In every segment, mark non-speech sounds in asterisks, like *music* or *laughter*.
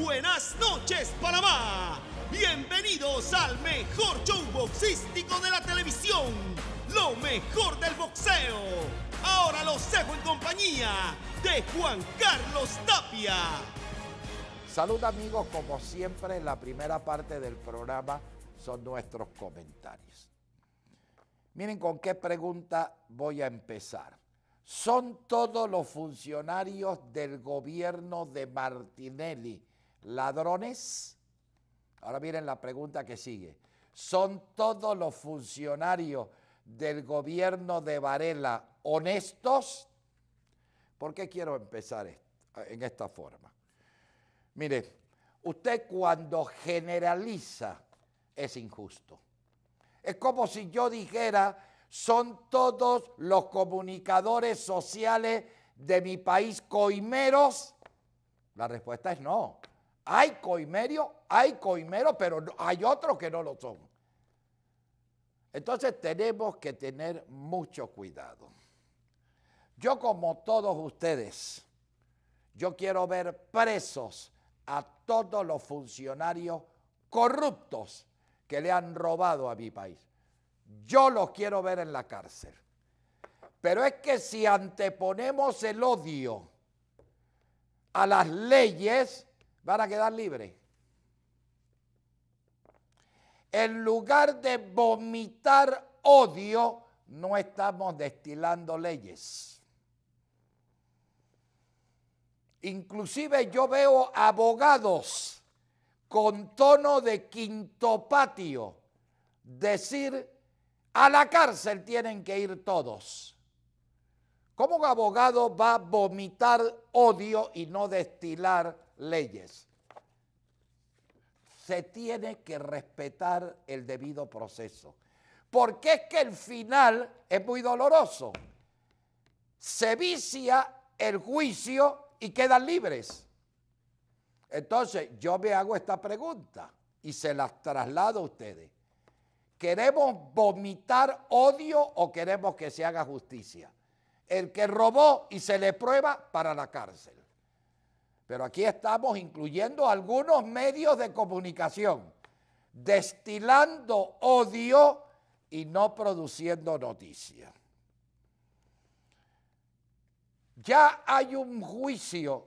Buenas noches, Panamá. Bienvenidos al mejor show boxístico de la televisión. Lo mejor del boxeo. Ahora los dejo en compañía de Juan Carlos Tapia. Salud amigos, como siempre la primera parte del programa son nuestros comentarios. Miren con qué pregunta voy a empezar. ¿Son todos los funcionarios del gobierno de Martinelli ladrones? Ahora miren la pregunta que sigue. ¿Son todos los funcionarios del gobierno de Varela honestos? ¿Por qué quiero empezar en esta forma? Mire, usted cuando generaliza es injusto. Es como si yo dijera, son todos los comunicadores sociales de mi país coimeros. La respuesta es no. Hay coimerio, hay coimeros, pero hay otros que no lo son. Entonces tenemos que tener mucho cuidado. Yo como todos ustedes, yo quiero ver presos a todos los funcionarios corruptos que le han robado a mi país. Yo los quiero ver en la cárcel. Pero es que si anteponemos el odio a las leyes, van a quedar libres. En lugar de vomitar odio, no estamos destilando leyes. Inclusive yo veo abogados con tono de quinto patio decir, a la cárcel tienen que ir todos. ¿Cómo un abogado va a vomitar odio y no destilar leyes? Se tiene que respetar el debido proceso. Porque es que el final es muy doloroso. Se vicia el juicio y quedan libres. Entonces yo me hago esta pregunta y se las traslado a ustedes. ¿Queremos vomitar odio o queremos que se haga justicia? el que robó y se le prueba para la cárcel. Pero aquí estamos incluyendo algunos medios de comunicación, destilando odio y no produciendo noticias. Ya hay un juicio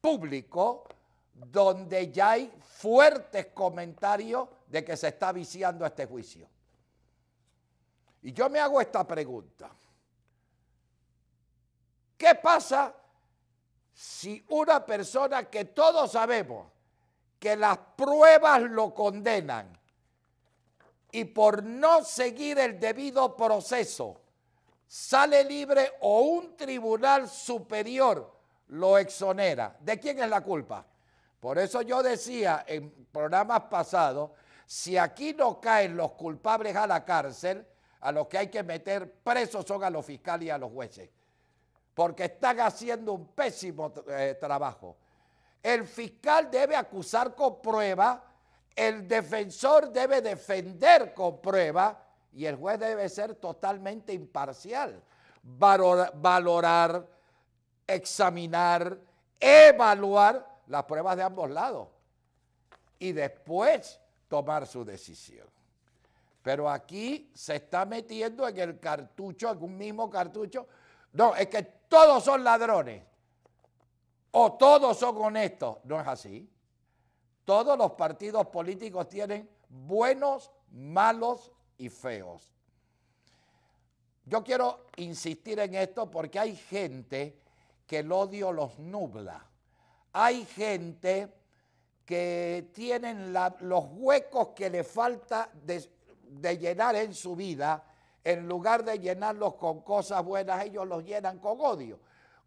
público donde ya hay fuertes comentarios de que se está viciando este juicio. Y yo me hago esta pregunta. ¿Qué pasa si una persona que todos sabemos que las pruebas lo condenan y por no seguir el debido proceso sale libre o un tribunal superior lo exonera? ¿De quién es la culpa? Por eso yo decía en programas pasados, si aquí no caen los culpables a la cárcel, a los que hay que meter presos son a los fiscales y a los jueces porque están haciendo un pésimo eh, trabajo. El fiscal debe acusar con prueba, el defensor debe defender con prueba y el juez debe ser totalmente imparcial. valorar, examinar, evaluar las pruebas de ambos lados y después tomar su decisión. Pero aquí se está metiendo en el cartucho, en un mismo cartucho. No, es que todos son ladrones o todos son honestos. No es así. Todos los partidos políticos tienen buenos, malos y feos. Yo quiero insistir en esto porque hay gente que el odio los nubla. Hay gente que tienen los huecos que le falta de, de llenar en su vida en lugar de llenarlos con cosas buenas, ellos los llenan con odio,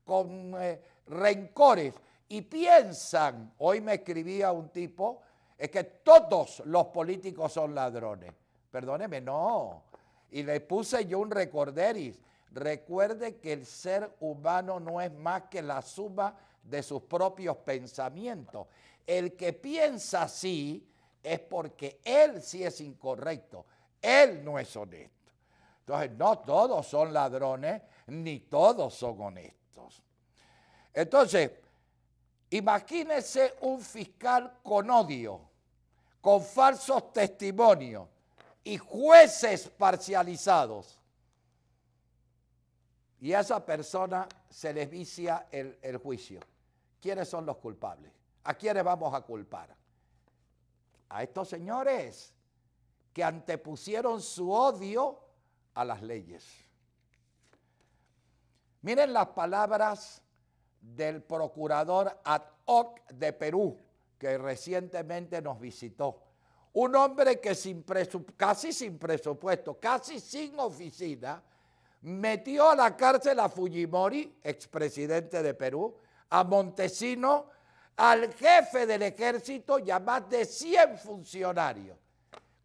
con eh, rencores. Y piensan, hoy me escribía un tipo, es que todos los políticos son ladrones. Perdóneme, no. Y le puse yo un recorderis. Recuerde que el ser humano no es más que la suma de sus propios pensamientos. El que piensa así es porque él sí es incorrecto, él no es honesto. Entonces, no todos son ladrones, ni todos son honestos. Entonces, imagínese un fiscal con odio, con falsos testimonios y jueces parcializados. Y a esa persona se les vicia el, el juicio. ¿Quiénes son los culpables? ¿A quiénes vamos a culpar? A estos señores que antepusieron su odio a las leyes. Miren las palabras del procurador ad hoc de Perú, que recientemente nos visitó. Un hombre que sin casi sin presupuesto, casi sin oficina, metió a la cárcel a Fujimori, expresidente de Perú, a Montesino, al jefe del ejército y a más de 100 funcionarios.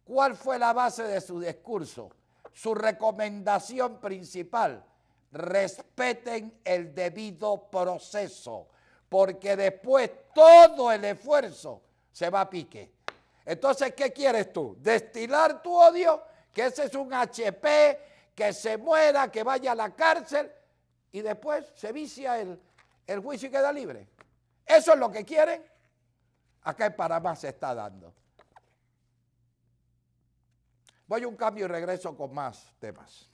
¿Cuál fue la base de su discurso? su recomendación principal, respeten el debido proceso, porque después todo el esfuerzo se va a pique. Entonces, ¿qué quieres tú? ¿Destilar tu odio? Que ese es un HP, que se muera, que vaya a la cárcel y después se vicia el, juicio y queda libre. ¿Eso es lo que quieren? Acá en Panamá se está dando. Voy a un cambio y regreso con más temas.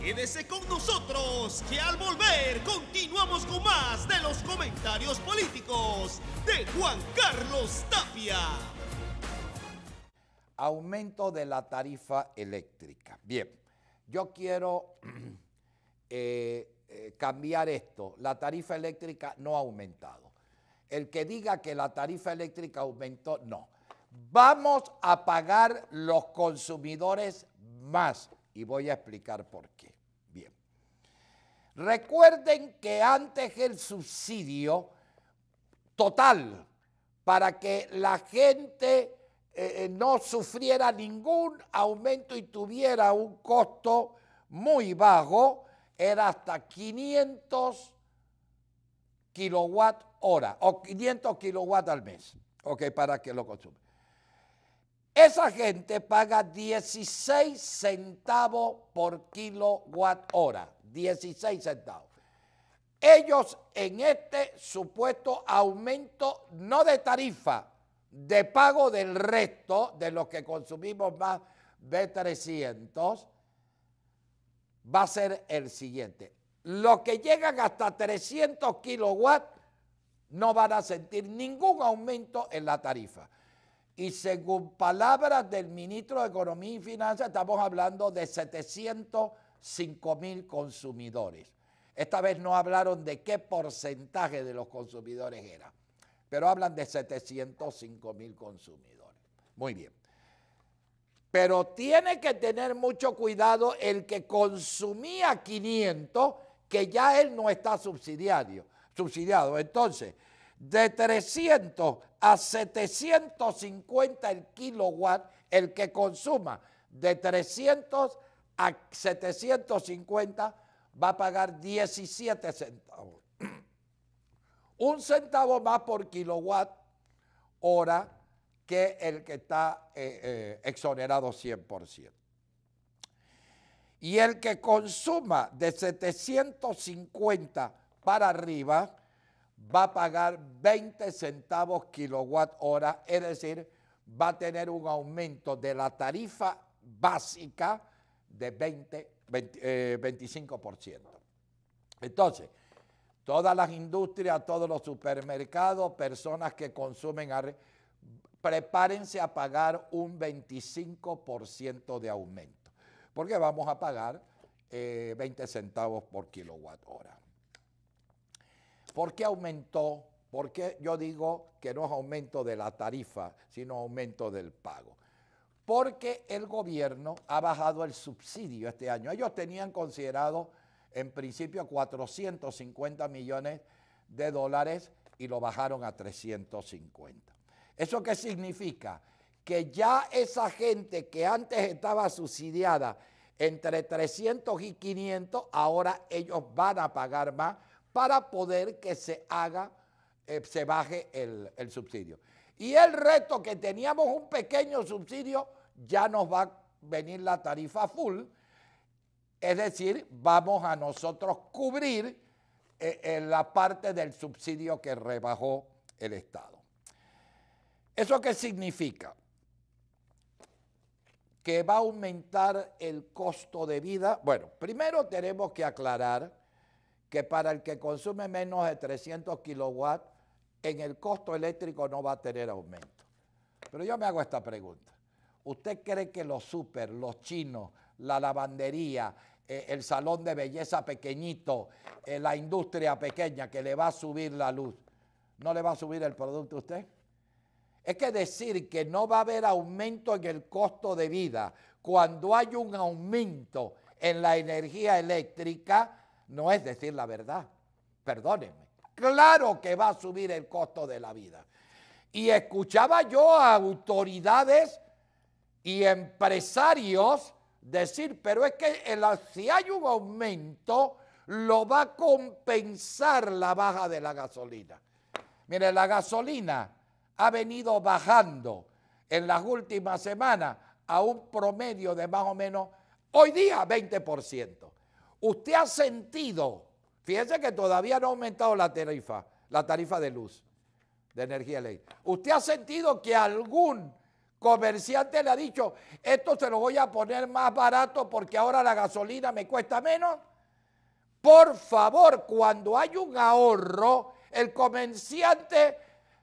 Quédese con nosotros, que al volver continuamos con más de los comentarios políticos de Juan Carlos Tapia. Aumento de la tarifa eléctrica. Bien, yo quiero *clears throat* eh, eh, cambiar esto. La tarifa eléctrica no ha aumentado. El que diga que la tarifa eléctrica aumentó, no. Vamos a pagar los consumidores más y voy a explicar por qué. Bien. Recuerden que antes el subsidio total para que la gente eh, eh, no sufriera ningún aumento y tuviera un costo muy bajo, era hasta 500 kilowatt hora o 500 kilowatt al mes, ok, para que lo consuman. Esa gente paga 16 centavos por kilowatt hora. 16 centavos. Ellos en este supuesto aumento, no de tarifa, de pago del resto de los que consumimos más de 300, va a ser el siguiente. Los que llegan hasta 300 kilowatt no van a sentir ningún aumento en la tarifa. Y según palabras del ministro de Economía y Finanzas, estamos hablando de 705 mil consumidores. Esta vez no hablaron de qué porcentaje de los consumidores era, pero hablan de 705 mil consumidores. Muy bien. Pero tiene que tener mucho cuidado el que consumía 500, que ya él no está subsidiado. Entonces, de 300 a 750 el kilowatt el que consuma de 300 a 750 va a pagar 17 centavos. *clears throat* Un centavo más por kilowatt hora que el que está eh, eh, exonerado 100%. Y el que consuma de 750 para arriba va a pagar 20 centavos kilowatt hora, es decir, va a tener un aumento de la tarifa básica de 20, 25%. Eh, Entonces, todas las industrias, todos los supermercados, personas que consumen, prepárense a pagar un 25% de aumento, porque vamos a pagar 20 eh, centavos por kilowatt hora. ¿Por qué aumentó? ¿Por qué yo digo que no es aumento de la tarifa, sino aumento del pago? Porque el gobierno ha bajado el subsidio este año. Ellos tenían considerado en principio 450 millones de dólares y lo bajaron a 350. ¿Eso qué significa? Que ya esa gente que antes estaba subsidiada entre 300 y 500, ahora ellos van a pagar más para poder que se haga, eh, se baje el, subsidio. Y el reto que teníamos un pequeño subsidio, ya nos va a venir la tarifa full, es decir, vamos a nosotros cubrir eh, eh, la parte del subsidio que rebajó el Estado. ¿Eso qué significa? Que va a aumentar el costo de vida. Bueno, primero tenemos que aclarar que para el que consume menos de 300 kilowatts, en el costo eléctrico no va a tener aumento. Pero yo me hago esta pregunta. ¿Usted cree que los super, los chinos, la lavandería, eh, el salón de belleza pequeñito, eh, la industria pequeña que le va a subir la luz, no le va a subir el producto a usted? Es que decir que no va a haber aumento en el costo de vida cuando hay un aumento en la energía eléctrica, no es decir la verdad. Perdónenme. Claro que va a subir el costo de la vida. Y escuchaba yo a autoridades y empresarios decir, pero es que si hay un aumento, lo va a compensar la baja de la gasolina. Mire, la gasolina ha venido bajando en las últimas semanas a un promedio de más o menos, hoy día 20%. Usted ha sentido, fíjese que todavía no ha aumentado la tarifa, la tarifa de luz, de energía ley. Usted ha sentido que algún comerciante le ha dicho, esto se lo voy a poner más barato porque ahora la gasolina me cuesta menos. Por favor, cuando hay un ahorro, el comerciante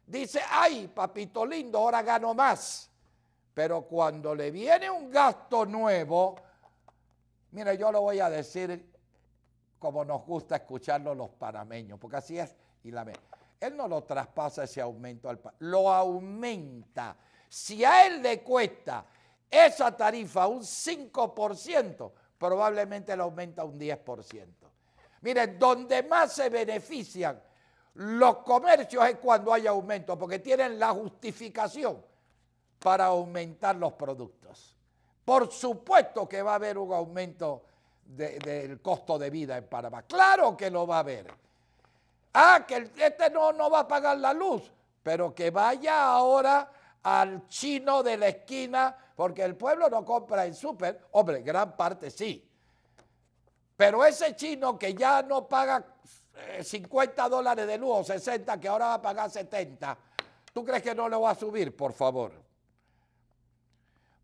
dice, ay, papito lindo, ahora gano más. Pero cuando le viene un gasto nuevo, Mire, yo lo voy a decir como nos gusta escucharlo los panameños, porque así es. Y la él no lo traspasa ese aumento al lo aumenta. Si a él le cuesta esa tarifa un 5%, probablemente le aumenta un 10%. Mire, donde más se benefician los comercios es cuando hay aumento, porque tienen la justificación para aumentar los productos. Por supuesto que va a haber un aumento del costo de vida en Panamá. Claro que lo va a haber. Ah, que este no, no va a pagar la luz, pero que vaya ahora al chino de la esquina, porque el pueblo no compra en súper. Hombre, gran parte sí. Pero ese chino que ya no paga 50 eh, dólares de luz o 60, que ahora va a pagar 70, ¿tú crees que no lo va a subir, por favor?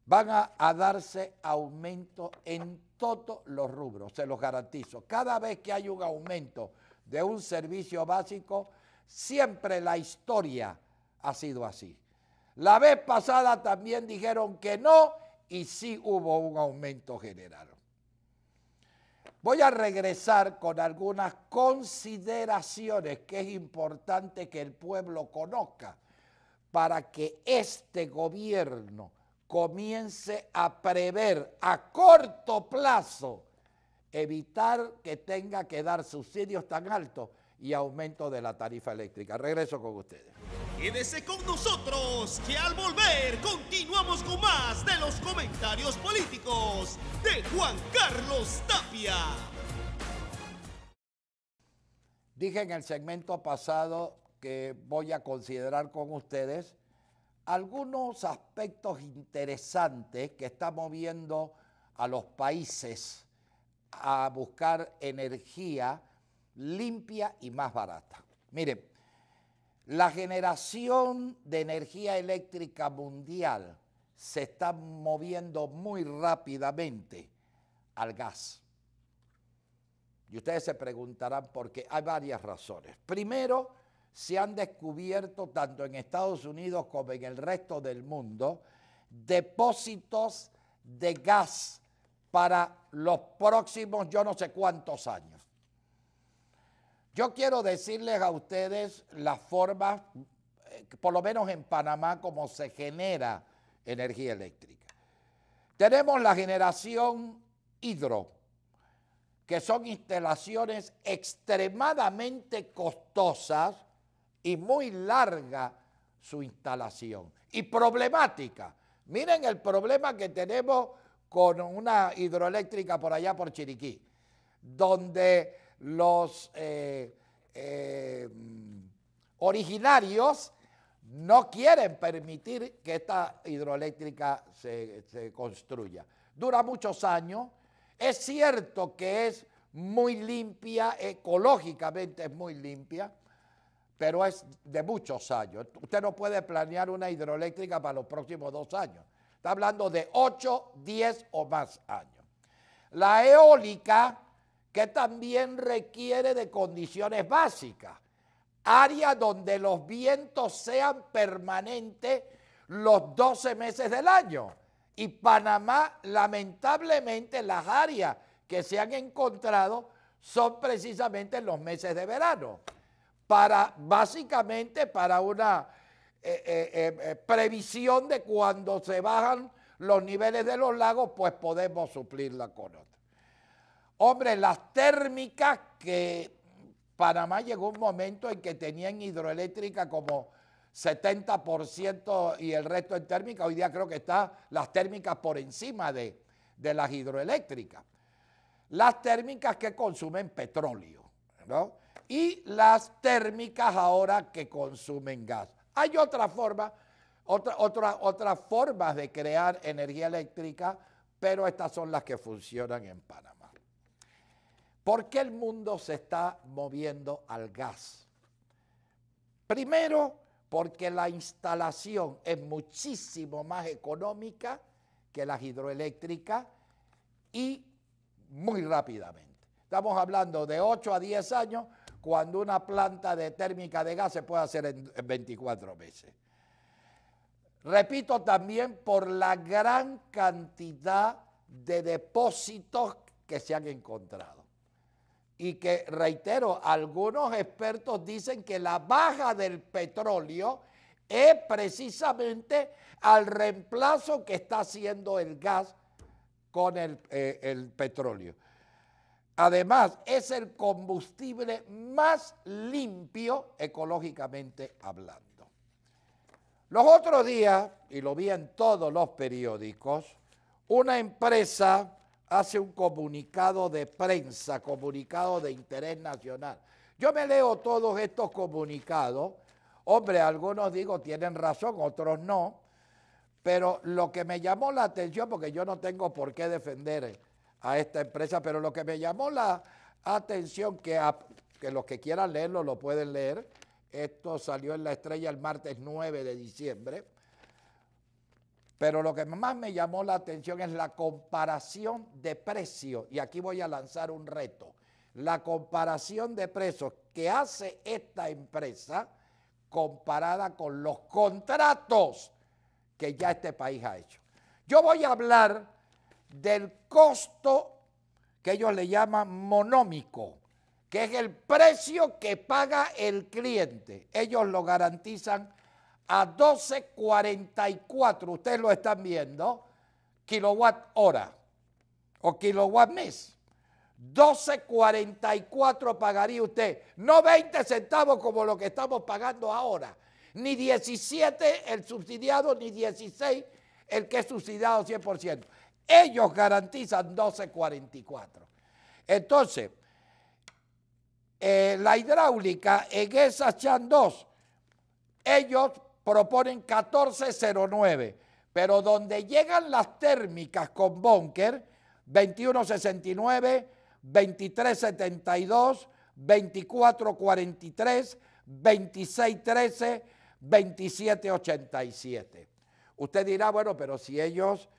van a, darse aumentos en todos los rubros, se los garantizo. Cada vez que hay un aumento de un servicio básico, siempre la historia ha sido así. La vez pasada también dijeron que no y sí hubo un aumento general. Voy a regresar con algunas consideraciones que es importante que el pueblo conozca para que este gobierno comience a prever a corto plazo, evitar que tenga que dar subsidios tan altos y aumento de la tarifa eléctrica. Regreso con ustedes. Quédese con nosotros, que al volver continuamos con más de los comentarios políticos de Juan Carlos Tapia. Dije en el segmento pasado que voy a considerar con ustedes algunos aspectos interesantes que están moviendo a los países a buscar energía limpia y más barata. Miren, la generación de energía eléctrica mundial se está moviendo muy rápidamente al gas. Y ustedes se preguntarán por qué. Hay varias razones. Primero, se han descubierto tanto en Estados Unidos como en el resto del mundo depósitos de gas para los próximos yo no sé cuántos años. Yo quiero decirles a ustedes la forma, eh, por lo menos en Panamá, cómo se genera energía eléctrica. Tenemos la generación hidro, que son instalaciones extremadamente costosas y muy larga su instalación y problemática. Miren el problema que tenemos con una hidroeléctrica por allá por Chiriquí, donde los eh, eh, originarios no quieren permitir que esta hidroeléctrica se, se construya. Dura muchos años, es cierto que es muy limpia, ecológicamente es muy limpia, pero es de muchos años. Usted no puede planear una hidroeléctrica para los próximos dos años. Está hablando de 8, 10 o más años. La eólica, que también requiere de condiciones básicas, área donde los vientos sean permanentes los 12 meses del año. Y Panamá, lamentablemente, las áreas que se han encontrado son precisamente los meses de verano básicamente para una eh, eh, eh, previsión de cuando se bajan los niveles de los lagos, pues podemos suplirla con otra. Hombre, las térmicas que Panamá llegó un momento en que tenían hidroeléctrica como 70% y el resto en térmica, hoy día creo que están las térmicas por encima de, de las hidroeléctricas. Las térmicas que consumen petróleo, ¿no? y las térmicas ahora que consumen gas. Hay otra forma, otras formas de crear energía eléctrica, pero estas son las que funcionan en Panamá. ¿Por qué el mundo se está moviendo al gas? Primero, porque la instalación es muchísimo más económica que la hidroeléctrica y muy rápidamente. Estamos hablando de 8 a 10 años cuando una planta de térmica de gas se puede hacer en, 24 meses. Repito también por la gran cantidad de depósitos que se han encontrado. Y que, reitero, algunos expertos dicen que la baja del petróleo es precisamente al reemplazo que está haciendo el gas con el eh, petróleo. Además, es el combustible más limpio ecológicamente hablando. Los otros días, y lo vi en todos los periódicos, una empresa hace un comunicado de prensa, comunicado de interés nacional. Yo me leo todos estos comunicados. Hombre, algunos digo tienen razón, otros no. Pero lo que me llamó la atención, porque yo no tengo por qué defender a esta empresa, pero lo que me llamó la atención, que, que los que quieran leerlo lo pueden leer, esto salió en la estrella el martes 9 de diciembre, pero lo que más me llamó la atención es la comparación de precios, y aquí voy a lanzar un reto, la comparación de precios que hace esta empresa comparada con los contratos que ya este país ha hecho. Yo voy a hablar del costo que ellos le llaman monómico, que es el precio que paga el cliente. Ellos lo garantizan a 12.44, ustedes lo están viendo, kilowatt hora o kilowatt mes. 12.44 pagaría usted, no 20 centavos como lo que estamos pagando ahora, ni 17 el subsidiado, ni 16 el que es subsidiado 100%. Ellos garantizan 1244. Entonces, eh, la hidráulica en esa Chan 2, ellos proponen 1409, pero donde llegan las térmicas con búnker, 2169, 2372, 2443, 2613, 2787. Usted dirá, bueno, pero si ellos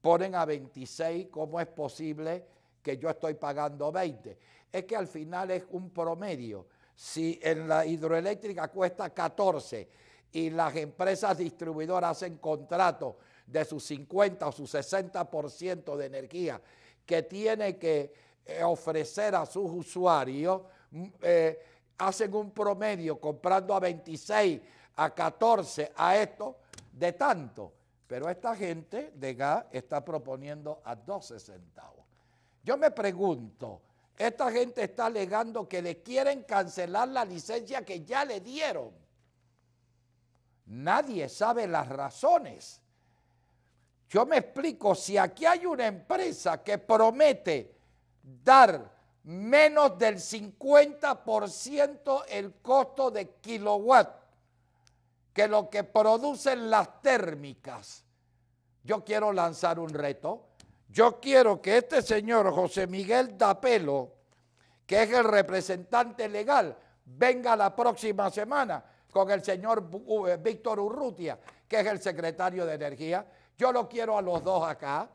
ponen a 26, ¿cómo es posible que yo estoy pagando 20? Es que al final es un promedio. Si en la hidroeléctrica cuesta 14 y las empresas distribuidoras hacen contratos de sus 50 o su 60% de energía que tiene que eh, ofrecer a sus usuarios, mm, eh, hacen un promedio comprando a 26, a 14, a esto, de tanto. Pero esta gente de gas está proponiendo a 12 centavos. Yo me pregunto, esta gente está alegando que le quieren cancelar la licencia que ya le dieron. Nadie sabe las razones. Yo me explico, si aquí hay una empresa que promete dar menos del 50% el costo de kilowatt que lo que producen las térmicas, yo quiero lanzar un reto. Yo quiero que este señor José Miguel Tapelo, que es el representante legal, venga la próxima semana con el señor eh, Víctor Urrutia, que es el secretario de Energía. Yo lo quiero a los dos acá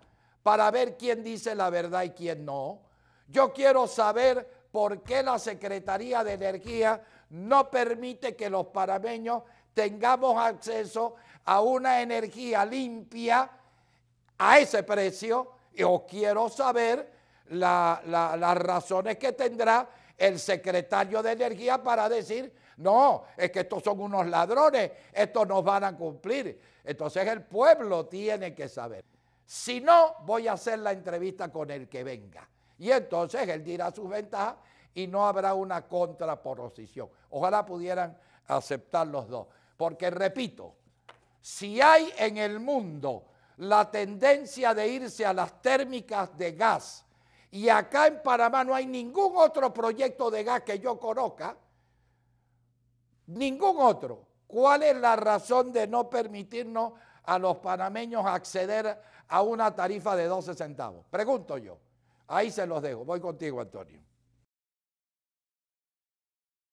para ver quién dice la verdad y quién no. Yo quiero saber por qué la Secretaría de Energía no permite que los parameños tengamos acceso a una energía limpia a ese precio. Yo quiero saber las razones que tendrá el secretario de Energía para decir, no, es que estos son unos ladrones, estos no van a cumplir. Entonces el pueblo tiene que saber. Si no, voy a hacer la entrevista con el que venga. Y entonces él dirá sus ventajas y no habrá una contraposición. Ojalá pudieran aceptar los dos. Porque repito, si hay en el mundo la tendencia de irse a las térmicas de gas, y acá en Panamá no hay ningún otro proyecto de gas que yo conozca, ningún otro. ¿Cuál es la razón de no permitirnos a los panameños acceder a una tarifa de 12 centavos? Pregunto yo. Ahí se los dejo. Voy contigo, Antonio.